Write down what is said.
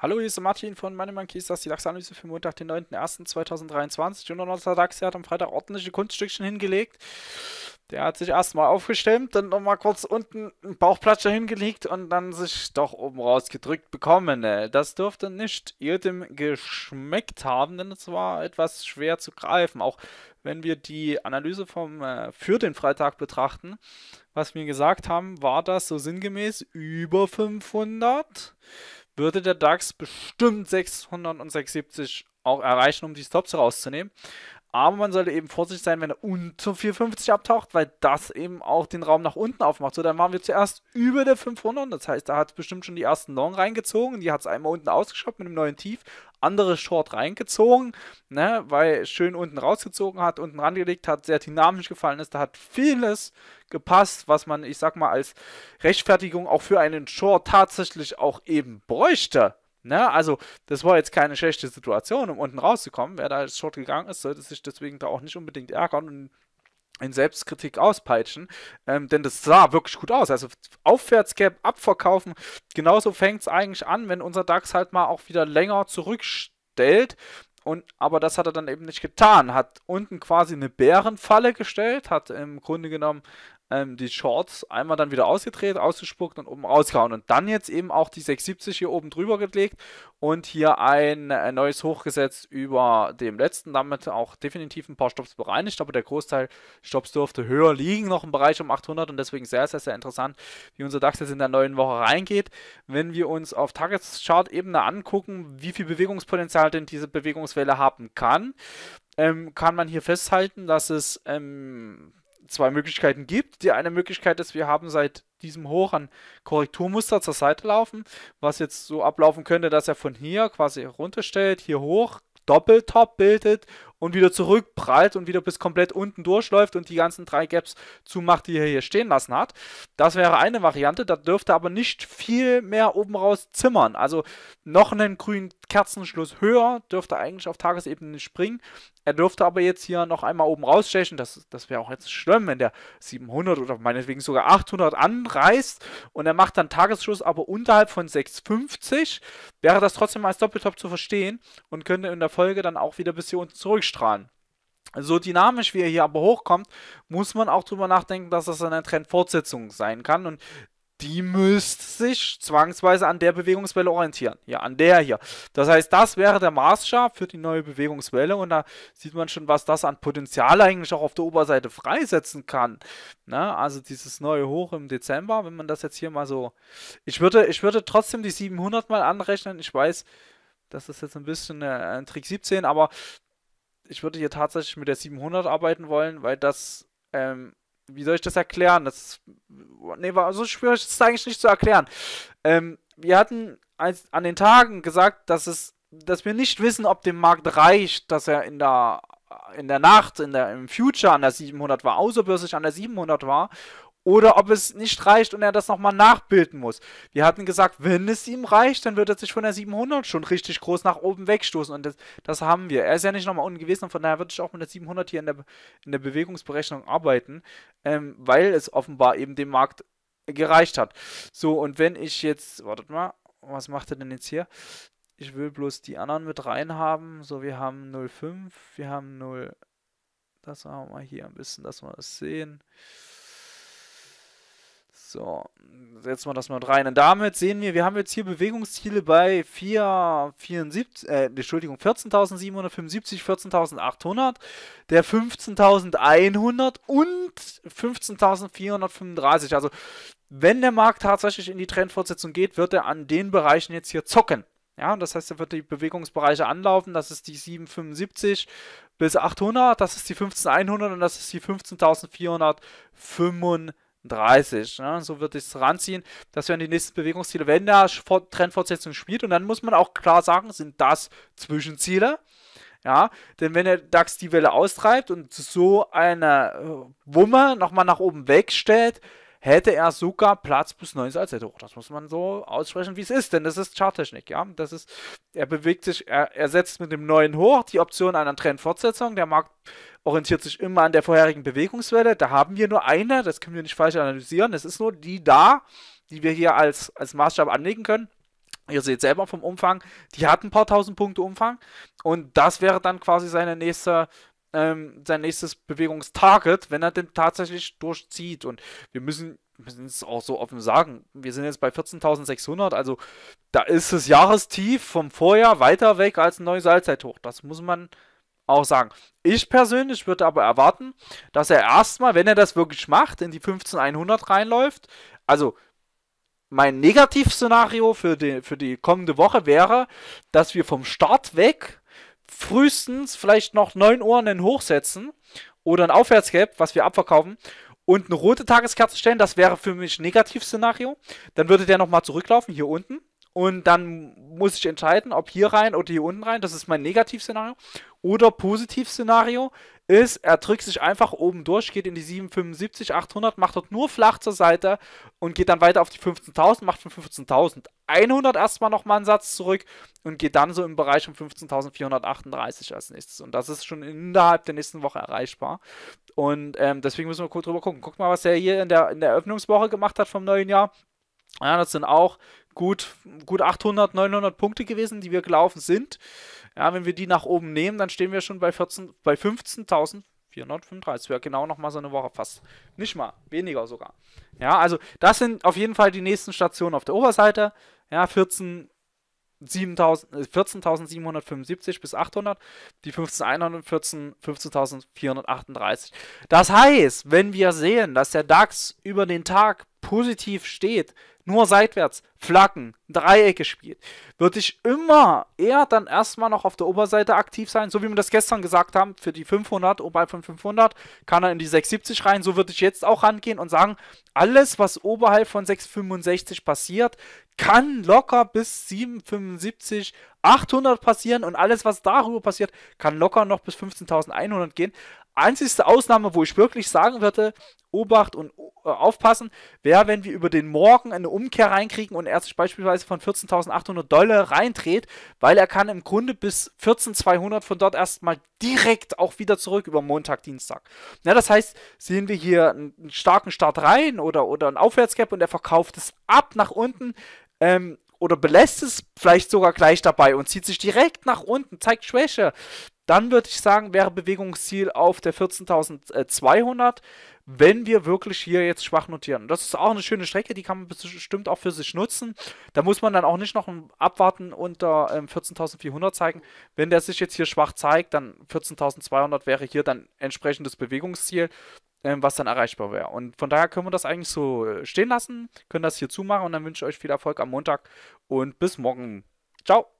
Hallo, hier ist Martin von Money Monkeys, das ist die DAX-Analyse für Montag, den 9.01.2023. Und unser DAX hat am Freitag ordentliche Kunststückchen hingelegt. Der hat sich erstmal aufgestemmt, dann nochmal kurz unten einen Bauchplatscher hingelegt und dann sich doch oben rausgedrückt bekommen. Das dürfte nicht jedem geschmeckt haben, denn es war etwas schwer zu greifen. Auch wenn wir die Analyse vom, äh, für den Freitag betrachten, was wir gesagt haben, war das so sinngemäß über 500. Würde der DAX bestimmt 676 auch erreichen, um die Stops rauszunehmen. Aber man sollte eben vorsichtig sein, wenn er unter 450 abtaucht, weil das eben auch den Raum nach unten aufmacht. So, dann waren wir zuerst über der 500. Das heißt, da hat es bestimmt schon die ersten Long reingezogen. Die hat es einmal unten ausgeschoben mit einem neuen Tief. Andere Short reingezogen, ne, weil schön unten rausgezogen hat, unten rangelegt hat, sehr dynamisch gefallen ist. Da hat vieles gepasst, was man, ich sag mal, als Rechtfertigung auch für einen Short tatsächlich auch eben bräuchte. Ne? Also, das war jetzt keine schlechte Situation, um unten rauszukommen. Wer da jetzt short gegangen ist, sollte sich deswegen da auch nicht unbedingt ärgern und in Selbstkritik auspeitschen, ähm, denn das sah wirklich gut aus. Also Aufwärtscap, abverkaufen, genauso fängt es eigentlich an, wenn unser DAX halt mal auch wieder länger zurückstellt. Und, aber das hat er dann eben nicht getan, hat unten quasi eine Bärenfalle gestellt, hat im Grunde genommen ähm, die Shorts einmal dann wieder ausgedreht, ausgespuckt und oben rausgehauen. Und dann jetzt eben auch die 670 hier oben drüber gelegt und hier ein, ein äh, neues hochgesetzt über dem letzten, damit auch definitiv ein paar Stops bereinigt, aber der Großteil Stops durfte höher liegen, noch im Bereich um 800 und deswegen sehr, sehr, sehr interessant, wie unser DAX jetzt in der neuen Woche reingeht. Wenn wir uns auf chart ebene angucken, wie viel Bewegungspotenzial denn diese Bewegungswelle haben kann, ähm, kann man hier festhalten, dass es ähm, zwei Möglichkeiten gibt. Die eine Möglichkeit ist, wir haben seit diesem Hoch an Korrekturmuster zur Seite laufen, was jetzt so ablaufen könnte, dass er von hier quasi runterstellt, hier hoch, Doppeltop bildet und wieder zurückprallt und wieder bis komplett unten durchläuft und die ganzen drei Gaps zumacht, die er hier stehen lassen hat. Das wäre eine Variante, da dürfte aber nicht viel mehr oben raus zimmern. Also noch einen grünen Kerzenschluss höher dürfte eigentlich auf Tagesebene nicht springen, er dürfte aber jetzt hier noch einmal oben rausstechen. Das, das wäre auch jetzt schlimm, wenn der 700 oder meinetwegen sogar 800 anreißt und er macht dann Tagesschuss aber unterhalb von 650. Wäre das trotzdem als Doppeltop zu verstehen und könnte in der Folge dann auch wieder bis hier unten zurückstrahlen so dynamisch wie er hier aber hochkommt, muss man auch drüber nachdenken, dass das eine Trendfortsetzung sein kann. Und die müsste sich zwangsweise an der Bewegungswelle orientieren. Ja, an der hier. Das heißt, das wäre der Maßstab für die neue Bewegungswelle und da sieht man schon, was das an Potenzial eigentlich auch auf der Oberseite freisetzen kann. Ne? Also dieses neue Hoch im Dezember, wenn man das jetzt hier mal so... Ich würde, ich würde trotzdem die 700 mal anrechnen. Ich weiß, das ist jetzt ein bisschen äh, ein Trick 17, aber ich würde hier tatsächlich mit der 700 arbeiten wollen, weil das... Ähm, wie soll ich das erklären? Das ist, nee, war so schwierig, das ist eigentlich nicht zu erklären. Ähm, wir hatten als, an den Tagen gesagt, dass es, dass wir nicht wissen, ob dem Markt reicht, dass er in der in der Nacht, in der, im Future an der 700 war, außerbörslich an der 700 war oder ob es nicht reicht und er das nochmal nachbilden muss. Wir hatten gesagt, wenn es ihm reicht, dann wird er sich von der 700 schon richtig groß nach oben wegstoßen und das, das haben wir. Er ist ja nicht nochmal unten gewesen und von daher würde ich auch mit der 700 hier in der, in der Bewegungsberechnung arbeiten, ähm, weil es offenbar eben dem Markt gereicht hat. So, und wenn ich jetzt, wartet mal, was macht er denn jetzt hier? Ich will bloß die anderen mit rein haben. So, wir haben 0,5, wir haben 0. Das machen wir mal hier ein bisschen, dass wir das sehen. So, setzen wir das mal rein. Und damit sehen wir, wir haben jetzt hier Bewegungsziele bei 4, 74, äh, Entschuldigung, 14.775, 14.800, der 15.100 und 15.435. Also, wenn der Markt tatsächlich in die Trendfortsetzung geht, wird er an den Bereichen jetzt hier zocken. Ja, das heißt, er wird die Bewegungsbereiche anlaufen. Das ist die 775 bis 800, das ist die 15100 und das ist die 15435. 30. Ne? So würde ich es ranziehen. Das wären die nächsten Bewegungsziele, wenn der Trendfortsetzung spielt. Und dann muss man auch klar sagen, sind das Zwischenziele. Ja, denn wenn der DAX die Welle austreibt und so eine äh, Wumme nochmal nach oben wegstellt, hätte er sogar Platz plus 9 als hätte. Das muss man so aussprechen, wie es ist, denn das ist Charttechnik, ja. Das ist, er bewegt sich, er, er setzt mit dem neuen hoch, die Option einer Trendfortsetzung, der Markt orientiert sich immer an der vorherigen Bewegungswelle. Da haben wir nur eine, das können wir nicht falsch analysieren. Es ist nur die da, die wir hier als, als Maßstab anlegen können. Ihr seht selber vom Umfang, die hat ein paar tausend Punkte Umfang und das wäre dann quasi seine nächste, ähm, sein nächstes Bewegungstarget, wenn er den tatsächlich durchzieht. Und wir müssen müssen es auch so offen sagen, wir sind jetzt bei 14.600, also da ist das Jahrestief vom Vorjahr weiter weg als ein neues Allzeithoch. Das muss man auch sagen. Ich persönlich würde aber erwarten, dass er erstmal, wenn er das wirklich macht, in die 15100 reinläuft. Also mein Negativszenario für die, für die kommende Woche wäre, dass wir vom Start weg frühestens vielleicht noch 9 Uhr einen hochsetzen oder ein Aufwärtsgap, was wir abverkaufen, und eine rote Tageskerze stellen, das wäre für mich ein Negativszenario. Dann würde der nochmal zurücklaufen, hier unten und dann muss ich entscheiden, ob hier rein oder hier unten rein. Das ist mein Negativszenario. Oder Positivszenario ist, er drückt sich einfach oben durch, geht in die 775, 800, macht dort nur flach zur Seite und geht dann weiter auf die 15.000, macht von 15.100 erstmal nochmal einen Satz zurück und geht dann so im Bereich von 15.438 als nächstes. Und das ist schon innerhalb der nächsten Woche erreichbar. Und ähm, deswegen müssen wir kurz drüber gucken. Guckt mal, was er hier in der, in der Eröffnungswoche gemacht hat vom neuen Jahr. Ja, das sind auch gut, gut 800, 900 Punkte gewesen, die wir gelaufen sind. Ja, wenn wir die nach oben nehmen, dann stehen wir schon bei, bei 15.435. Wäre genau nochmal so eine Woche fast. Nicht mal, weniger sogar. Ja, also das sind auf jeden Fall die nächsten Stationen auf der Oberseite. Ja, 14. 14.775 äh, bis 800, die 15.114, 15.438. Das heißt, wenn wir sehen, dass der DAX über den Tag positiv steht, nur seitwärts, Flaggen, Dreiecke spielt, würde ich immer eher dann erstmal noch auf der Oberseite aktiv sein, so wie wir das gestern gesagt haben, für die 500, oberhalb von 500 kann er in die 670 rein, so würde ich jetzt auch rangehen und sagen, alles, was oberhalb von 665 passiert, kann locker bis 775, 800 passieren und alles, was darüber passiert, kann locker noch bis 15.100 gehen. Einzigste Ausnahme, wo ich wirklich sagen würde, Obacht und äh, aufpassen, wäre, wenn wir über den Morgen eine Umkehr reinkriegen und er sich beispielsweise von 14.800 Dollar reindreht, weil er kann im Grunde bis 14.200 von dort erstmal direkt auch wieder zurück über Montag, Dienstag. Ja, das heißt, sehen wir hier einen starken Start rein oder, oder einen Aufwärtsgap und er verkauft es ab nach unten, ähm, oder belässt es vielleicht sogar gleich dabei und zieht sich direkt nach unten, zeigt Schwäche, dann würde ich sagen, wäre Bewegungsziel auf der 14.200, wenn wir wirklich hier jetzt schwach notieren. Das ist auch eine schöne Strecke, die kann man bestimmt auch für sich nutzen. Da muss man dann auch nicht noch abwarten unter 14.400 ähm, zeigen. Wenn der sich jetzt hier schwach zeigt, dann 14.200 wäre hier dann entsprechendes Bewegungsziel. Ähm, was dann erreichbar wäre. Und von daher können wir das eigentlich so äh, stehen lassen, können das hier zumachen und dann wünsche ich euch viel Erfolg am Montag und bis morgen. Ciao!